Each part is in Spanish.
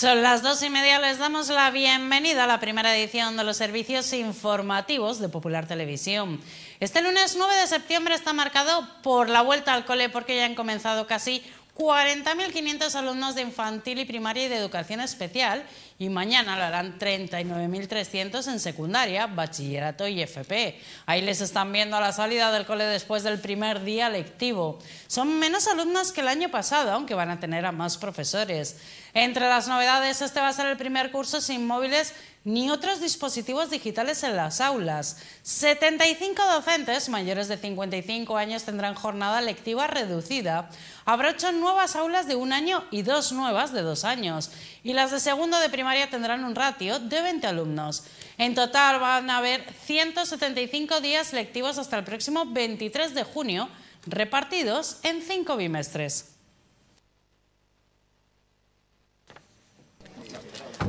Son las dos y media, les damos la bienvenida a la primera edición de los servicios informativos de Popular Televisión. Este lunes 9 de septiembre está marcado por la vuelta al cole porque ya han comenzado casi 40.500 alumnos de infantil y primaria y de educación especial y mañana lo harán 39.300 en secundaria, bachillerato y FP. Ahí les están viendo a la salida del cole después del primer día lectivo. Son menos alumnos que el año pasado, aunque van a tener a más profesores. Entre las novedades, este va a ser el primer curso sin móviles ni otros dispositivos digitales en las aulas. 75 docentes mayores de 55 años tendrán jornada lectiva reducida. Habrá ocho nuevas aulas de un año y dos nuevas de dos años. Y las de segundo de primaria tendrán un ratio de 20 alumnos. En total van a haber 175 días lectivos hasta el próximo 23 de junio, repartidos en cinco bimestres.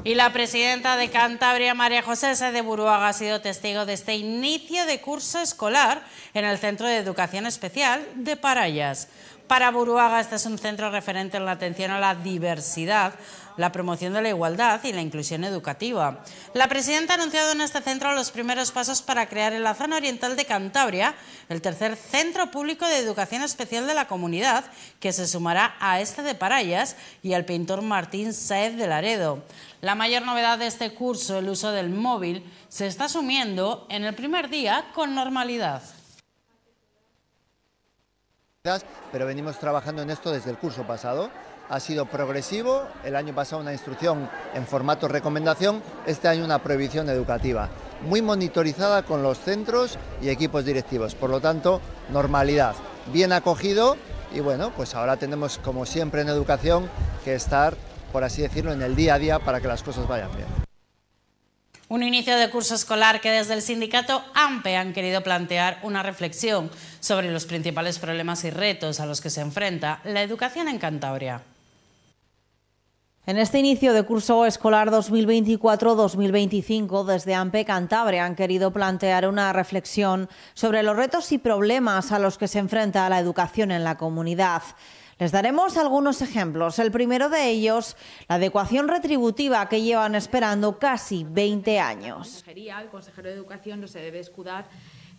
Y la presidenta de Cantabria, María José S. de Buruaga, ha sido testigo de este inicio de curso escolar en el Centro de Educación Especial de Parayas. Para Buruaga, este es un centro referente en la atención a la diversidad, la promoción de la igualdad y la inclusión educativa. La presidenta ha anunciado en este centro los primeros pasos para crear en la zona oriental de Cantabria el tercer centro público de educación especial de la comunidad, que se sumará a este de Parayas y al pintor Martín Saez de Laredo. La mayor novedad de este curso, el uso del móvil, se está asumiendo en el primer día con normalidad pero venimos trabajando en esto desde el curso pasado. Ha sido progresivo, el año pasado una instrucción en formato recomendación, este año una prohibición educativa, muy monitorizada con los centros y equipos directivos. Por lo tanto, normalidad, bien acogido y bueno, pues ahora tenemos como siempre en educación que estar, por así decirlo, en el día a día para que las cosas vayan bien un inicio de curso escolar que desde el sindicato AMPE han querido plantear una reflexión sobre los principales problemas y retos a los que se enfrenta la educación en Cantabria. En este inicio de curso escolar 2024-2025, desde AMPE Cantabria han querido plantear una reflexión sobre los retos y problemas a los que se enfrenta la educación en la comunidad. Les daremos algunos ejemplos. El primero de ellos, la adecuación retributiva que llevan esperando casi 20 años. El consejero de Educación no se debe escudar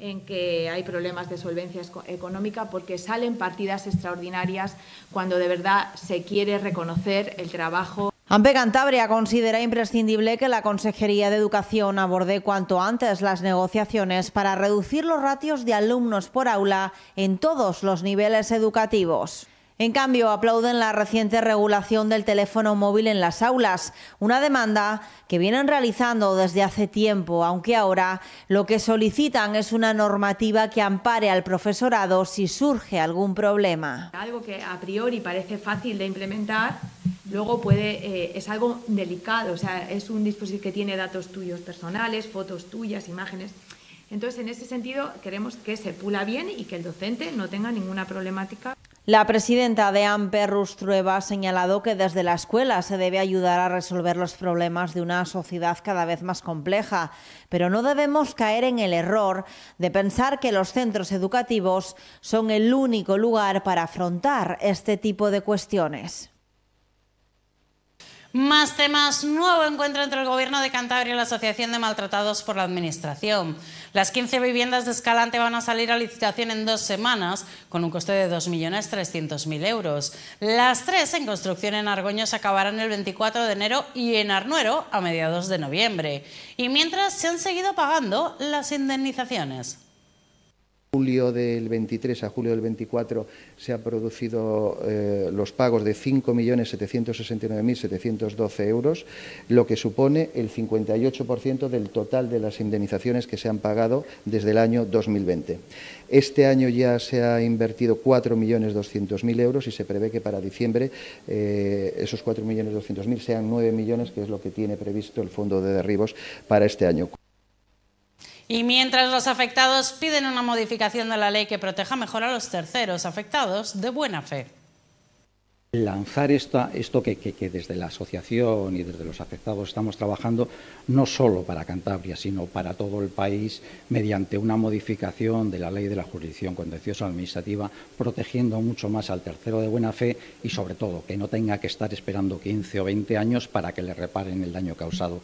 en que hay problemas de solvencia económica porque salen partidas extraordinarias cuando de verdad se quiere reconocer el trabajo. AMPE Cantabria considera imprescindible que la Consejería de Educación aborde cuanto antes las negociaciones para reducir los ratios de alumnos por aula en todos los niveles educativos. En cambio, aplauden la reciente regulación del teléfono móvil en las aulas, una demanda que vienen realizando desde hace tiempo, aunque ahora lo que solicitan es una normativa que ampare al profesorado si surge algún problema. Algo que a priori parece fácil de implementar, luego puede eh, es algo delicado, o sea, es un dispositivo que tiene datos tuyos personales, fotos tuyas, imágenes. Entonces, en ese sentido, queremos que se pula bien y que el docente no tenga ninguna problemática. La presidenta de AMPE, Rustrueva, ha señalado que desde la escuela se debe ayudar a resolver los problemas de una sociedad cada vez más compleja, pero no debemos caer en el error de pensar que los centros educativos son el único lugar para afrontar este tipo de cuestiones. Más temas. Nuevo encuentro entre el Gobierno de Cantabria y la Asociación de Maltratados por la Administración. Las 15 viviendas de Escalante van a salir a licitación en dos semanas, con un coste de 2.300.000 euros. Las tres en construcción en se acabarán el 24 de enero y en Arnuero a mediados de noviembre. Y mientras se han seguido pagando las indemnizaciones julio del 23 a julio del 24 se han producido eh, los pagos de 5.769.712 euros, lo que supone el 58% del total de las indemnizaciones que se han pagado desde el año 2020. Este año ya se ha invertido 4.200.000 euros y se prevé que para diciembre eh, millones esos 4.200.000 sean 9 millones, que es lo que tiene previsto el Fondo de Derribos para este año. Y mientras los afectados piden una modificación de la ley que proteja mejor a los terceros afectados de buena fe. Lanzar esto que, desde la asociación y desde los afectados estamos trabajando, no solo para Cantabria, sino para todo el país, mediante una modificación de la ley de la jurisdicción contenciosa administrativa, protegiendo mucho más al tercero de buena fe y, sobre todo, que no tenga que estar esperando 15 o 20 años para que le reparen el daño causado.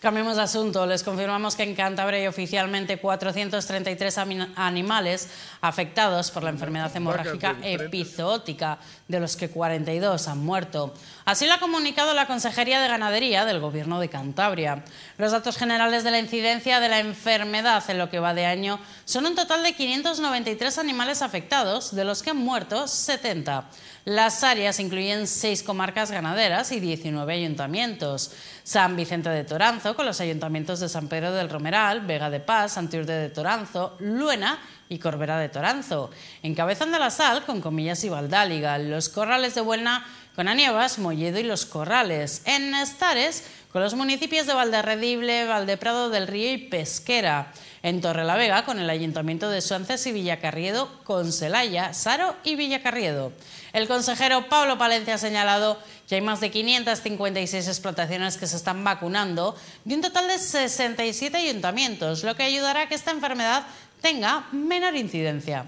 Cambiemos de asunto. Les confirmamos que en Cantabria hay oficialmente 433 animales afectados por la enfermedad hemorrágica epizootica, de los que 42 han muerto. Así lo ha comunicado la Consejería de Ganadería del Gobierno de Cantabria. Los datos generales de la incidencia de la enfermedad en lo que va de año son un total de 593 animales afectados, de los que han muerto 70. Las áreas incluyen seis comarcas ganaderas y 19 ayuntamientos. San Vicente de Toranzo, con los ayuntamientos de San Pedro del Romeral, Vega de Paz, Santiurde de Toranzo, Luena y Corbera de Toranzo. Encabezando la sal con Comillas y Valdáliga, los Corrales de Buena con Anievas, Molledo y Los Corrales. En Estares con los municipios de Valderredible, Valdeprado del Río y Pesquera. En Torrelavega con el Ayuntamiento de Suances y Villacarriedo, con Celaya, Saro y Villacarriedo. El consejero Pablo Palencia ha señalado que hay más de 556 explotaciones que se están vacunando de un total de 67 ayuntamientos, lo que ayudará a que esta enfermedad tenga menor incidencia.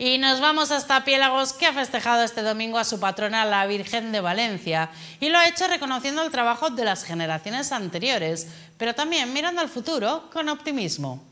Y nos vamos hasta Piélagos, que ha festejado este domingo a su patrona, la Virgen de Valencia, y lo ha hecho reconociendo el trabajo de las generaciones anteriores, pero también mirando al futuro con optimismo.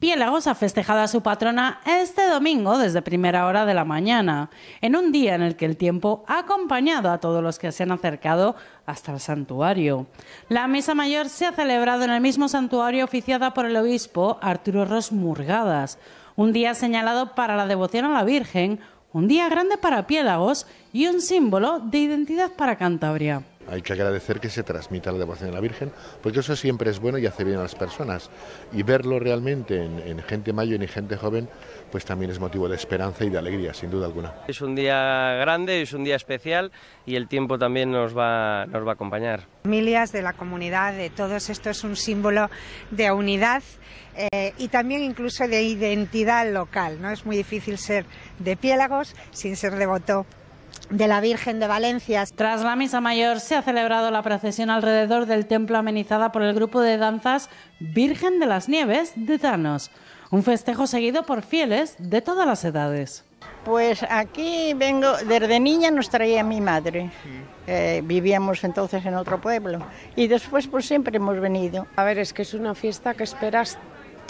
Piélagos ha festejado a su patrona este domingo desde primera hora de la mañana, en un día en el que el tiempo ha acompañado a todos los que se han acercado hasta el santuario. La misa mayor se ha celebrado en el mismo santuario oficiada por el obispo Arturo Ros Murgadas, un día señalado para la devoción a la Virgen, un día grande para Piélagos y un símbolo de identidad para Cantabria hay que agradecer que se transmita la devoción de la Virgen, porque eso siempre es bueno y hace bien a las personas. Y verlo realmente en, gente mayor y gente joven, pues también es motivo de esperanza y de alegría, sin duda alguna. Es un día grande, es un día especial y el tiempo también nos va, nos va a acompañar. Familias de la comunidad, de todos, esto es un símbolo de unidad eh, y también incluso de identidad local. ¿no? Es muy difícil ser de Piélagos sin ser devoto de la Virgen de Valencia. Tras la misa mayor se ha celebrado la procesión alrededor del templo amenizada por el grupo de danzas Virgen de las Nieves de Danos, un festejo seguido por fieles de todas las edades. Pues aquí vengo, desde niña nos traía mi madre. Eh, vivíamos entonces en otro pueblo y después por pues siempre hemos venido. A ver, es que es una fiesta que esperas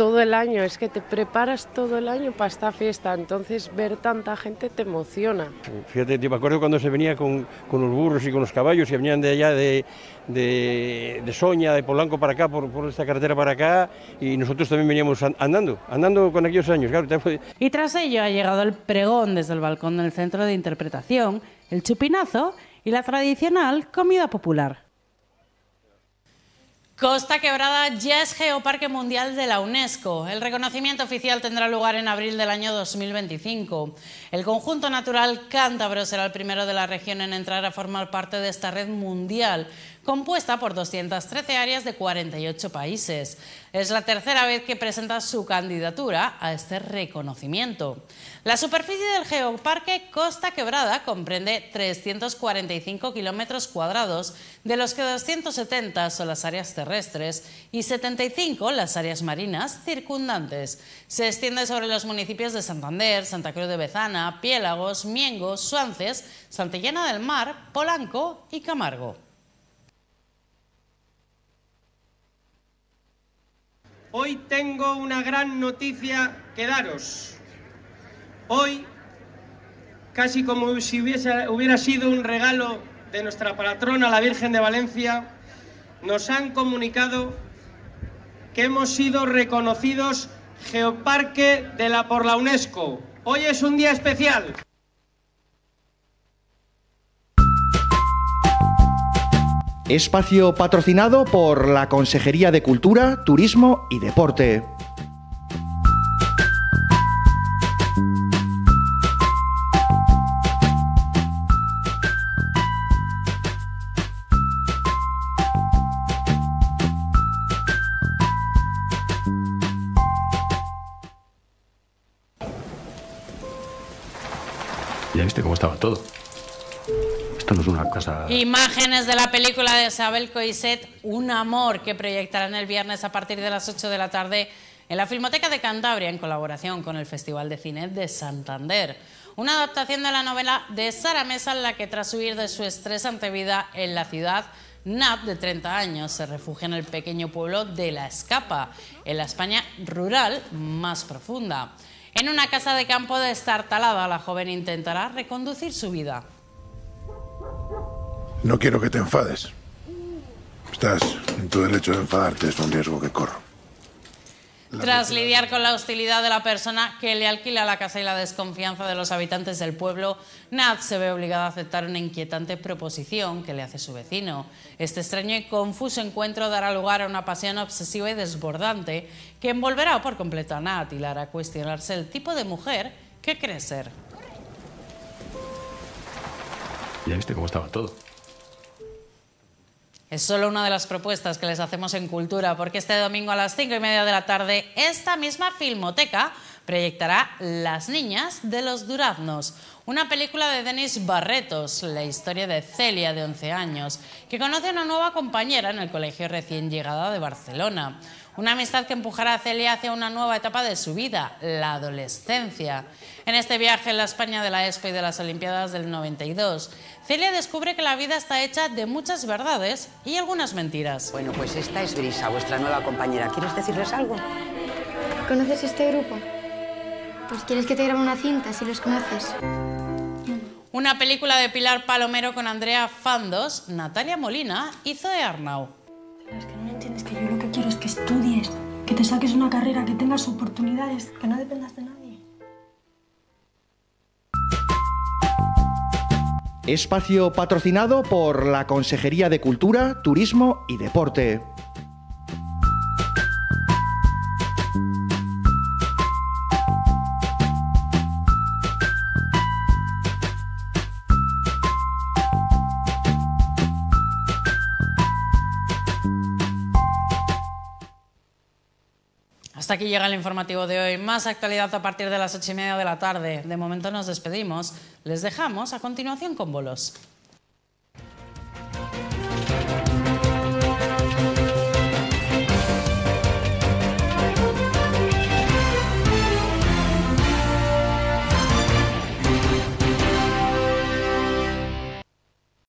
todo el año, es que te preparas todo el año para esta fiesta, entonces ver tanta gente te emociona. Fíjate, yo me acuerdo cuando se venía con, los burros y con los caballos y venían de allá de, de, Soña, de Polanco para acá, por, esta carretera para acá, y nosotros también veníamos andando, andando con aquellos años. Claro, Y tras ello ha llegado el pregón desde el balcón del centro de interpretación, el chupinazo y la tradicional comida popular. Costa Quebrada ya es Geoparque Mundial de la UNESCO. El reconocimiento oficial tendrá lugar en abril del año 2025. El conjunto natural cántabro será el primero de la región en entrar a formar parte de esta red mundial, compuesta por 213 áreas de 48 países. Es la tercera vez que presenta su candidatura a este reconocimiento. La superficie del geoparque Costa Quebrada comprende 345 kilómetros cuadrados, de los que 270 son las áreas terrestres y 75 las áreas marinas circundantes. Se extiende sobre los municipios de Santander, Santa Cruz de Bezana, Piélagos, Miengo, Suances, Santillana del Mar, Polanco y Camargo. Hoy tengo una gran noticia que daros. Hoy, casi como si hubiera sido un regalo de nuestra patrona, la Virgen de Valencia, nos han comunicado que hemos sido reconocidos Geoparque de la por la UNESCO. Hoy es un día especial. Espacio patrocinado por la Consejería de Cultura, Turismo y Deporte. Ya viste cómo estaba todo. Imágenes de la película de Isabel Coixet, Un amor, que proyectarán el viernes a partir de las 8 de la tarde en la Filmoteca de Cantabria en colaboración con el Festival de Cine de Santander. Una adaptación de la novela de Sara Mesa en la que tras huir de su estresante vida en la ciudad, Nat, de 30 años, se refugia en el pequeño pueblo de La Escapa, en la España rural más profunda. En una casa de campo de talada, la joven intentará reconducir su vida no quiero que te enfades. Estás en tu derecho de enfadarte, es un riesgo que corro. Tras lidiar con la hostilidad de la persona que le alquila la casa y la desconfianza de los habitantes del pueblo, Nat se ve obligado a aceptar una inquietante proposición que le hace su vecino. Este extraño y confuso encuentro dará lugar a una pasión obsesiva y desbordante que envolverá por completo a Nat y la hará cuestionarse el tipo de mujer que cree ser. Ya viste cómo estaba todo. Es solo una de las propuestas que les hacemos en Cultura, porque este domingo a las 5 y media de la tarde, esta misma filmoteca proyectará Las niñas de los duraznos, una película de Denis Barretos, la historia de Celia de 11 años, que conoce a una nueva compañera en el colegio recién llegada de Barcelona. Una amistad que empujará a Celia hacia una nueva etapa de su vida, la adolescencia. En este viaje en la España de la Expo y de las Olimpiadas del 92, Celia descubre que la vida está hecha de muchas verdades y algunas mentiras. Bueno, pues esta es Brisa, vuestra nueva compañera. ¿Quieres decirles algo? ¿Conoces este grupo? Pues quieres que te grabe una cinta si los conoces. Una película de Pilar Palomero con Andrea Fandos, Natalia Molina y Zoe Arnau. Es que no entiendes que yo que es una carrera, que tengas oportunidades, que no dependas de nadie. Espacio patrocinado por la Consejería de Cultura, Turismo y Deporte. Hasta aquí llega el informativo de hoy. Más actualidad a partir de las ocho y media de la tarde. De momento nos despedimos. Les dejamos a continuación con bolos.